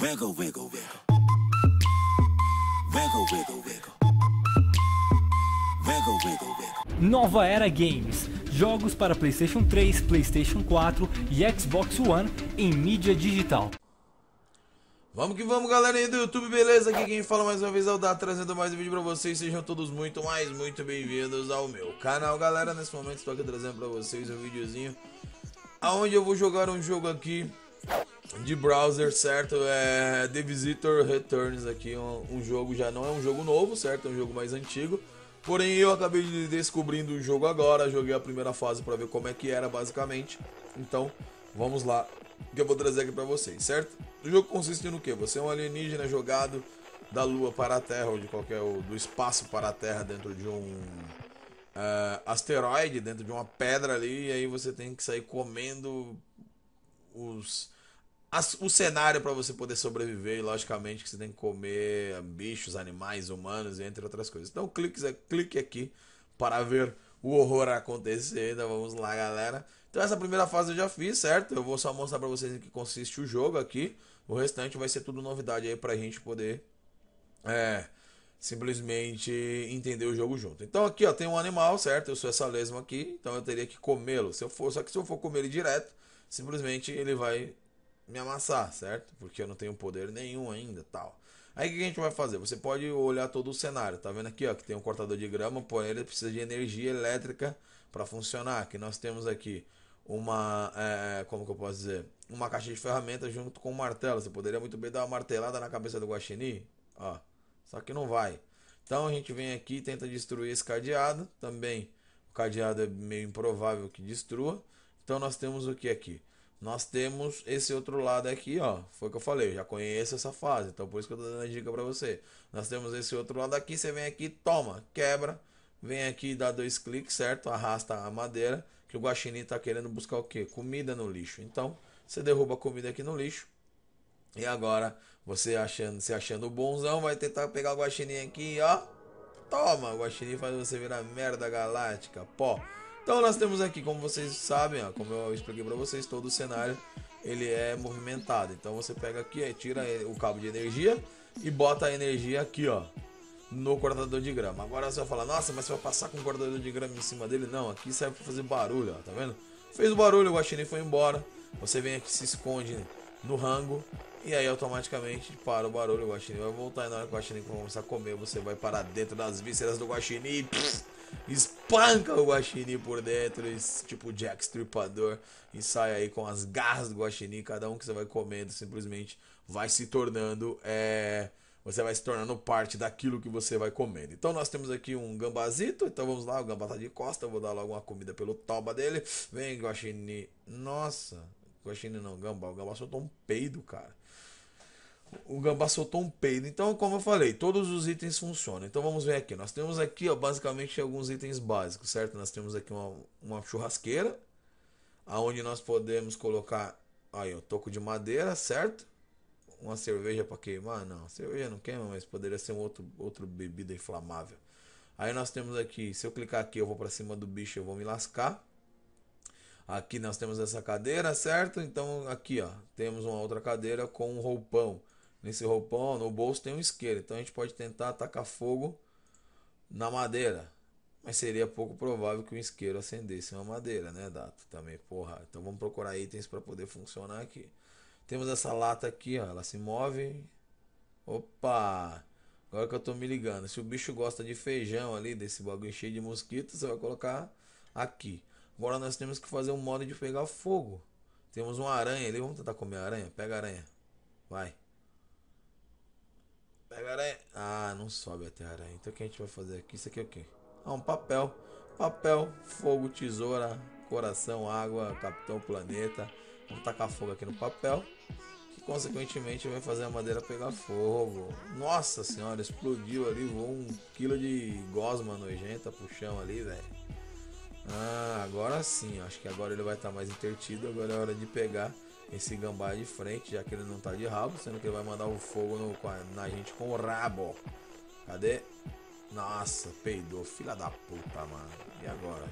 Wiggle, wiggle, wiggle. Wiggle, wiggle, wiggle. Wiggle, wiggle, wiggle. Nova Era Games. Jogos para PlayStation 3, PlayStation 4 e Xbox One em mídia digital. Vamos que vamos, aí do YouTube, beleza? Aqui quem fala mais uma vez é o Dá, trazendo mais um vídeo pra vocês. Sejam todos muito, mais muito bem-vindos ao meu canal. Galera, nesse momento estou aqui trazendo pra vocês um videozinho aonde eu vou jogar um jogo aqui de browser, certo? É The Visitor Returns aqui, um, um, jogo já não é um jogo novo, certo? É um jogo mais antigo. Porém, eu acabei descobrindo o jogo agora, joguei a primeira fase para ver como é que era basicamente. Então, vamos lá, que eu vou trazer aqui para vocês, certo? O jogo consiste no que? Você é um alienígena jogado da Lua para a Terra ou de qualquer do espaço para a Terra dentro de um uh, asteroide, dentro de uma pedra ali, e aí você tem que sair comendo os as, o cenário para você poder sobreviver, e logicamente que você tem que comer bichos, animais, humanos, entre outras coisas. Então clique, clique aqui para ver o horror acontecer. Então vamos lá, galera. Então essa primeira fase eu já fiz, certo? Eu vou só mostrar para vocês em que consiste o jogo aqui. O restante vai ser tudo novidade aí pra gente poder é, simplesmente entender o jogo junto. Então aqui ó, tem um animal, certo? Eu sou essa lesma aqui, então eu teria que comê-lo. Se eu for, só que se eu for comer ele direto, simplesmente ele vai me amassar, certo? Porque eu não tenho poder nenhum ainda, tal. Aí o que a gente vai fazer? Você pode olhar todo o cenário, tá vendo aqui, ó, que tem um cortador de grama, porém ele precisa de energia elétrica para funcionar. Que nós temos aqui uma, é, é, como que eu posso dizer, uma caixa de ferramentas junto com um martelo. Você poderia muito bem dar uma martelada na cabeça do guaxinim, ó, só que não vai. Então a gente vem aqui e tenta destruir esse cadeado também. O cadeado é meio improvável que destrua. Então nós temos o que aqui? nós temos esse outro lado aqui, ó. Foi o que eu falei, eu já conheço essa fase, então por isso que eu tô dando a dica para você. Nós temos esse outro lado aqui, você vem aqui, toma, quebra, vem aqui, dá dois cliques, certo? Arrasta a madeira, que o guaxinim tá querendo buscar o quê? Comida no lixo. Então, você derruba a comida aqui no lixo. E agora, você achando, se achando bonzão, vai tentar pegar o guaxinim aqui, ó. Toma, o guaxinim faz você virar merda galáctica, pó. Então nós temos aqui, como vocês sabem, ó, como eu expliquei para vocês, todo o cenário ele é movimentado. Então você pega aqui, aí tira eh, o cabo de energia e bota a energia aqui, ó, no cortador de grama. Agora você vai falar, nossa, mas você vai passar com o cortador de grama em cima dele? Não, aqui serve para fazer barulho, ó, tá vendo? Fez o barulho, o guaxinim foi embora. Você vem aqui, se esconde no rango e aí automaticamente para o barulho, o guaxinim vai voltar e na hora que o guaxinim começar a comer, você vai parar dentro das vísceras do guaxinim e pss, espanca o Guaxinim por dentro, esse, tipo Jack Stripador, e sai aí com as garras do Guaxinim, cada um que você vai comendo simplesmente vai se tornando, é, você vai se tornando parte daquilo que você vai comendo. Então nós temos aqui um gambazito, então vamos lá, o gambá tá de costa, eu vou dar logo uma comida pelo toba dele, vem Guaxinim, nossa, Guaxinim não, gambá, o gambá soltou um peido, cara o gambá soltou um peido. Então, como eu falei, todos os itens funcionam. Então, vamos ver aqui. Nós temos aqui, ó, basicamente, alguns itens básicos, certo? Nós temos aqui uma, uma churrasqueira, aonde nós podemos colocar, aí, ó, toco de madeira, certo? Uma cerveja para queimar? Não, cerveja não queima, mas poderia ser um outro, outro bebida inflamável. Aí nós temos aqui, se eu clicar aqui, eu vou para cima do bicho, eu vou me lascar. Aqui nós temos essa cadeira, certo? Então aqui, ó, temos uma outra cadeira com um roupão nesse roupão, no bolso tem um isqueiro. Então a gente pode tentar atacar fogo na madeira. Mas seria pouco provável que o isqueiro acendesse uma madeira, né, Dato? Também, porra. Então vamos procurar itens para poder funcionar aqui. Temos essa lata aqui, ó. Ela se move. Opa! Agora que eu tô me ligando. Se o bicho gosta de feijão ali, desse bagulho cheio de mosquitos, você vai colocar aqui. Agora nós temos que fazer um modo de pegar fogo. Temos uma aranha ali. Vamos tentar comer a aranha? Pega a aranha. Vai aranha. Ah, não sobe a aranha. Então o que a gente vai fazer aqui? Isso aqui é o quê? Ah, um papel. Papel, fogo, tesoura, coração, água, capitão, planeta. Vamos tacar fogo aqui no papel. Que consequentemente vai fazer a madeira pegar fogo. Nossa senhora, explodiu ali. Voou um quilo de gosma nojenta pro chão ali, velho. Ah, agora sim. Acho que agora ele vai estar tá mais intertido. Agora é hora de pegar esse gambá de frente, já que ele não tá de rabo, sendo que ele vai mandar o fogo no, na gente com o rabo. Cadê? Nossa, peidou, filha da puta, mano. E agora?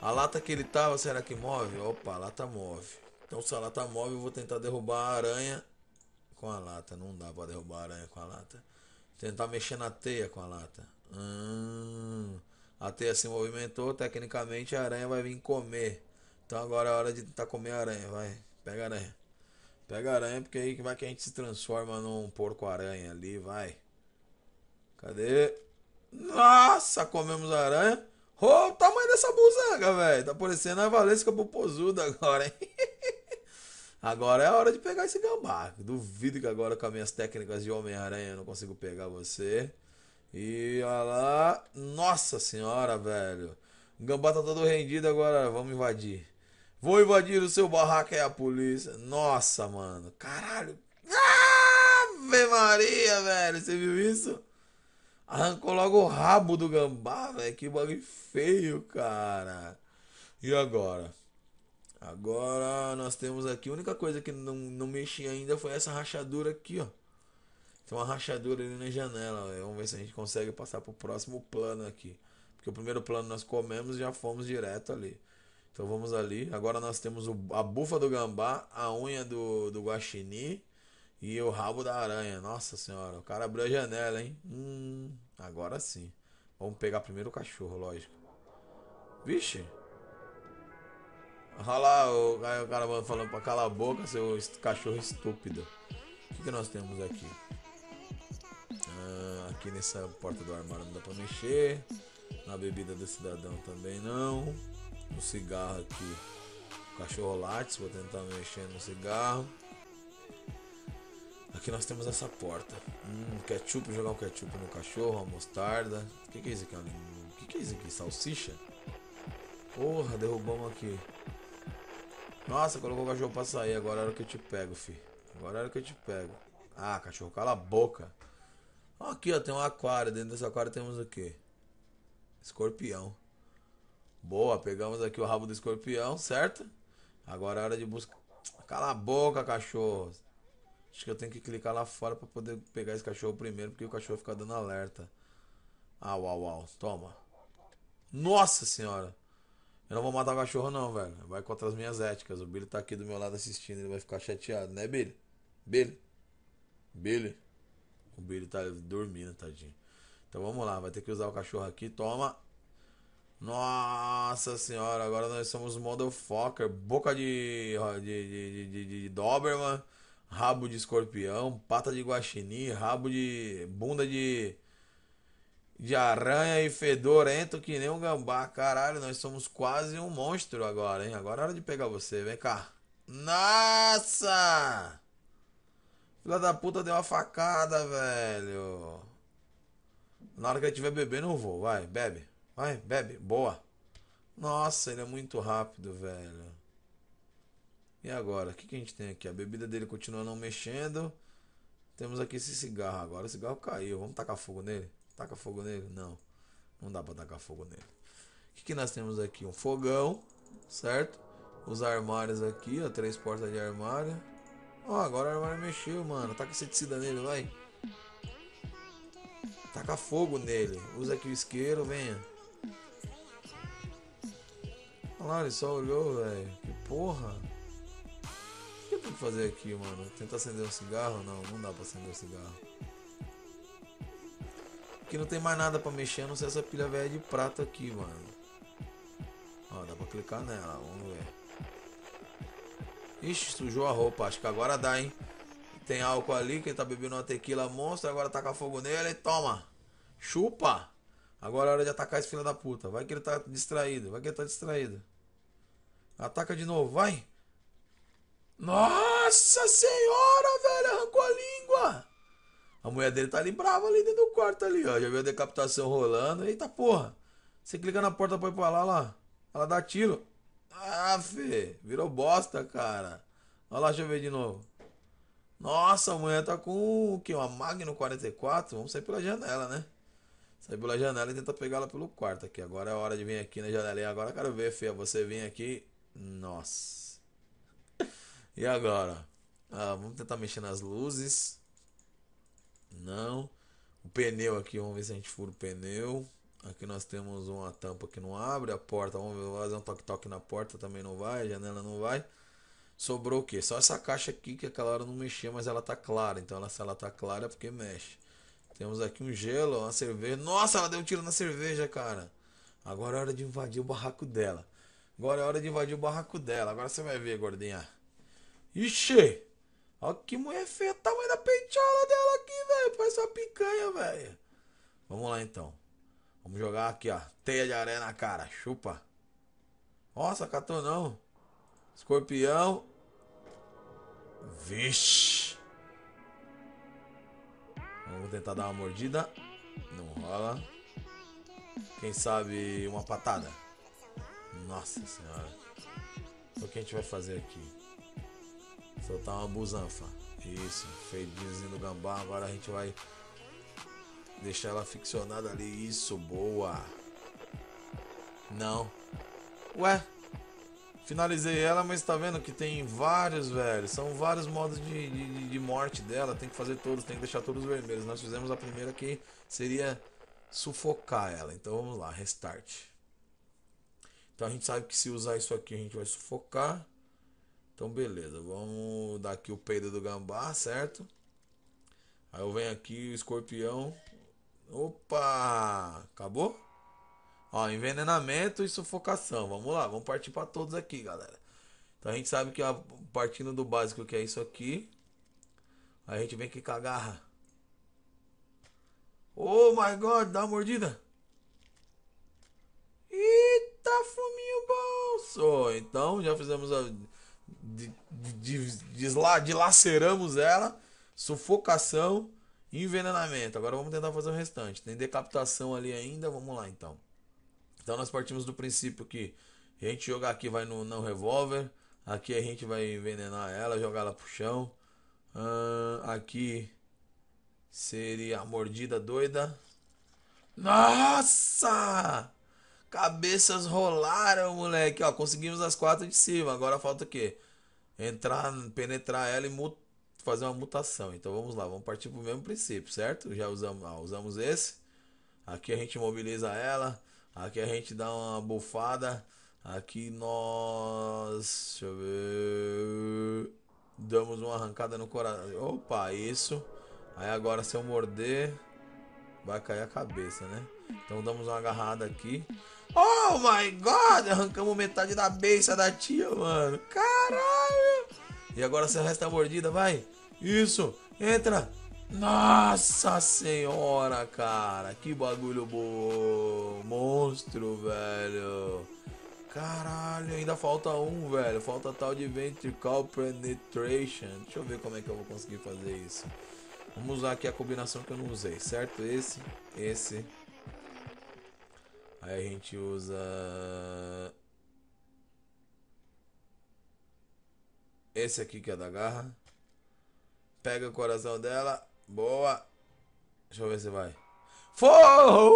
A lata que ele tava, será que move? Opa, a lata move. Então se a lata move, eu vou tentar derrubar a aranha com a lata. Não dá pra derrubar a aranha com a lata. Tentar mexer na teia com a lata. Hum, a teia se movimentou, tecnicamente a aranha vai vir comer. Então agora é hora de tentar tá comer aranha, vai. Pega aranha. Pega aranha, porque aí vai que a gente se transforma num porco-aranha ali, vai. Cadê? Nossa, comemos aranha. oh, o tamanho dessa buzanga, velho. Tá parecendo a Valesca Popozuda agora, hein? Agora é a hora de pegar esse gambá. Duvido que agora com as minhas técnicas de Homem-Aranha eu não consigo pegar você. E olha lá. Nossa senhora, velho. O gambá tá todo rendido agora. Vamos invadir. Vou invadir o seu barraco, é a polícia. Nossa, mano. Caralho. Ave Maria, velho. Você viu isso? Arrancou logo o rabo do gambá, velho. Que bagulho feio, cara. E agora? Agora nós temos aqui. A única coisa que não, não mexi ainda foi essa rachadura aqui, ó. Tem uma rachadura ali na janela. Véio. Vamos ver se a gente consegue passar pro próximo plano aqui. Porque o primeiro plano nós comemos e já fomos direto ali. Então vamos ali. Agora nós temos o, a bufa do gambá, a unha do, do guaxini e o rabo da aranha. Nossa senhora, o cara abriu a janela, hein? Hum, agora sim. Vamos pegar primeiro o cachorro, lógico. Vixe. Olha lá o, o cara falando pra calar a boca, seu cachorro estúpido. O que, que nós temos aqui? Ah, aqui nessa porta do armário não dá pra mexer. Na bebida do cidadão também não o cigarro aqui. O cachorro látis, vou tentar tá mexer no cigarro. Aqui nós temos essa porta. um ketchup, jogar um ketchup no cachorro, uma mostarda. O que, que, é isso aqui? O que, que é isso aqui? Salsicha? Porra, derrubamos aqui. Nossa, colocou o cachorro pra sair. Agora era é o que eu te pego, fi. Agora era é o que eu te pego. Ah, cachorro, cala a boca. Aqui, ó, tem um aquário. Dentro desse aquário temos o que Escorpião. Boa, pegamos aqui o rabo do escorpião, certo? Agora é hora de buscar. Cala a boca, cachorro. Acho que eu tenho que clicar lá fora para poder pegar esse cachorro primeiro, porque o cachorro fica dando alerta. Au, au, au. Toma. Nossa senhora. Eu não vou matar o cachorro não, velho. Vai contra as minhas éticas. O Billy tá aqui do meu lado assistindo, ele vai ficar chateado, né, Billy? Billy? Billy? O Billy tá dormindo, tadinho. Então vamos lá, vai ter que usar o cachorro aqui. Toma. Nossa senhora, agora nós somos motherfucker. Boca de, de, de, de, de Doberman, rabo de escorpião, pata de guaxinim, rabo de. bunda de. de aranha e fedorento que nem um gambá. Caralho, nós somos quase um monstro agora, hein? Agora é hora de pegar você, vem cá. Nossa! Filha da puta deu uma facada, velho. Na hora que eu estiver bebendo, eu vou, vai, bebe. Vai, bebe. Boa. Nossa, ele é muito rápido, velho. E agora? O que, que a gente tem aqui? A bebida dele continua não mexendo. Temos aqui esse cigarro agora. O cigarro caiu. Vamos tacar fogo nele? Taca fogo nele? Não. Não dá pra tacar fogo nele. O que, que nós temos aqui? Um fogão, certo? Os armários aqui, ó. Três portas de armário. Ó, agora o armário mexeu, mano. Taca inseticida nele, vai. Taca fogo nele. Usa aqui o isqueiro, venha. Olha ele só olhou, velho. Que porra. O que eu tenho que fazer aqui, mano? Tentar acender um cigarro? Não, não dá pra acender um cigarro. Aqui não tem mais nada pra mexer, a não ser essa pilha velha de prata aqui, mano. Ó, dá pra clicar nela, vamos ver. Ixi, sujou a roupa, acho que agora dá, hein? Tem álcool ali, que tá bebendo uma tequila monstro, agora taca fogo nele e toma. Chupa. Agora é hora de atacar esse filho da puta. Vai que ele tá distraído. Vai que ele tá distraído. Ataca de novo, vai. Nossa senhora, velho, arrancou a língua. A mulher dele tá ali brava ali dentro do quarto ali, ó. Já viu a decapitação rolando. Eita porra. Você clica na porta pra ir pra lá, lá. Ela dá tiro. Ah, fê. Virou bosta, cara. Olha lá, deixa eu ver de novo. Nossa, a mulher tá com o quê? Uma Magno 44? Vamos sair pela janela, né? Sai pela janela e tenta pegá-la pelo quarto aqui. Agora é hora de vir aqui na janela e Agora eu quero ver, Fia. Você vem aqui. Nossa. E agora? Ah, vamos tentar mexer nas luzes. Não. O pneu aqui, vamos ver se a gente fura o pneu. Aqui nós temos uma tampa que não abre. A porta, vamos fazer um toque-toque na porta. Também não vai. A janela não vai. Sobrou o que? Só essa caixa aqui que aquela hora não mexia, mas ela tá clara. Então ela, se ela tá clara é porque mexe. Temos aqui um gelo, uma cerveja. Nossa, ela deu um tiro na cerveja, cara. Agora é hora de invadir o barraco dela. Agora é hora de invadir o barraco dela. Agora você vai ver, gordinha. Ixi! Olha que mulher feia. O tamanho da peitola dela aqui, velho. Parece uma picanha, velho. Vamos lá, então. Vamos jogar aqui, ó. Teia de areia na cara. Chupa. Nossa, catou não. Escorpião. Vixe. Vamos tentar dar uma mordida. Não rola. Quem sabe uma patada? Nossa senhora. O que a gente vai fazer aqui? Soltar uma busanfa. Isso, feidinho no gambá. Agora a gente vai deixar ela ficcionada ali. Isso, boa. Não. Ué? Finalizei ela, mas tá vendo que tem vários, velho. São vários modos de, de, de morte dela. Tem que fazer todos, tem que deixar todos vermelhos. Nós fizemos a primeira que seria sufocar ela. Então vamos lá, restart. Então a gente sabe que se usar isso aqui a gente vai sufocar. Então beleza, vamos dar aqui o peido do gambá, certo? Aí eu venho aqui, o escorpião. Opa! Acabou? Ó, envenenamento e sufocação. Vamos lá, vamos partir para todos aqui, galera. Então a gente sabe que ó, partindo do básico que é isso aqui, a gente vem aqui com a garra. Oh my god, dá uma mordida. Eita, fuminho bolso. Então já fizemos a. De, de, de, dilaceramos ela. Sufocação, envenenamento. Agora vamos tentar fazer o restante. Tem decapitação ali ainda. Vamos lá então. Então nós partimos do princípio que a gente jogar aqui vai no não revólver, aqui a gente vai envenenar ela, jogar ela pro chão. aqui seria a mordida doida. Nossa! Cabeças rolaram, moleque. Ó, conseguimos as quatro de cima. Agora falta o quê? Entrar, penetrar ela e fazer uma mutação. Então vamos lá, vamos partir pro mesmo princípio, certo? Já usamos, ó, usamos esse. Aqui a gente mobiliza ela. Aqui a gente dá uma bufada. Aqui nós. Deixa eu ver. Damos uma arrancada no coração. Opa, isso. Aí agora se eu morder. Vai cair a cabeça, né? Então damos uma agarrada aqui. Oh my god! Arrancamos metade da beça da tia, mano. Caralho! E agora se resta a mordida, vai. Isso! Entra! Nossa senhora, cara, que bagulho bom, monstro, velho. Caralho, ainda falta um, velho. Falta tal de ventricular penetration. Deixa eu ver como é que eu vou conseguir fazer isso. Vamos usar aqui a combinação que eu não usei, certo? Esse, esse. Aí a gente usa... Esse aqui que é da garra. Pega o coração dela. Boa. Deixa eu ver se vai. Forro!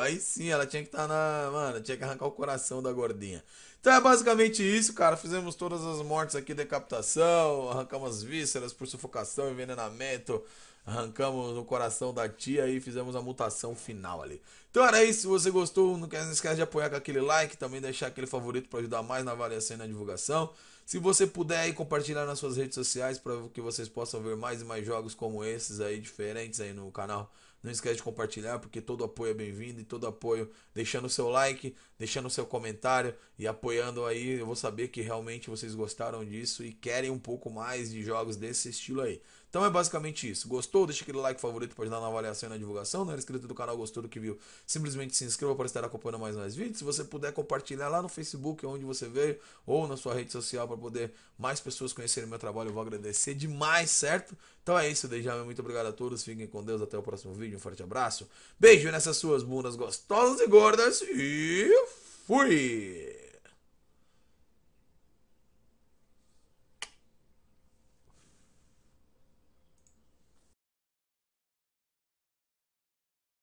Aí sim, ela tinha que estar tá na. Mano, tinha que arrancar o coração da gordinha. Então é basicamente isso, cara. Fizemos todas as mortes aqui: decapitação, arrancamos as vísceras por sufocação, envenenamento arrancamos o coração da tia e fizemos a mutação final ali. Então era isso, se você gostou, não esquece de apoiar com aquele like, também deixar aquele favorito para ajudar mais na avaliação e na divulgação. Se você puder aí compartilhar nas suas redes sociais para que vocês possam ver mais e mais jogos como esses aí diferentes aí no canal. Não esquece de compartilhar, porque todo apoio é bem-vindo e todo apoio deixando o seu like, deixando seu comentário e apoiando aí. Eu vou saber que realmente vocês gostaram disso e querem um pouco mais de jogos desse estilo aí. Então é basicamente isso. Gostou? Deixa aquele like favorito para ajudar na avaliação e na divulgação. Não era inscrito do canal, gostou do que viu? Simplesmente se inscreva para estar acompanhando mais mais vídeos. Se você puder compartilhar lá no Facebook, onde você veio, ou na sua rede social para poder mais pessoas conhecerem meu trabalho, eu vou agradecer demais, certo? Então é isso, desde já, muito obrigado a todos. Fiquem com Deus, até o próximo vídeo. Um forte abraço. Beijo nessas suas bundas gostosas e gordas e Fui!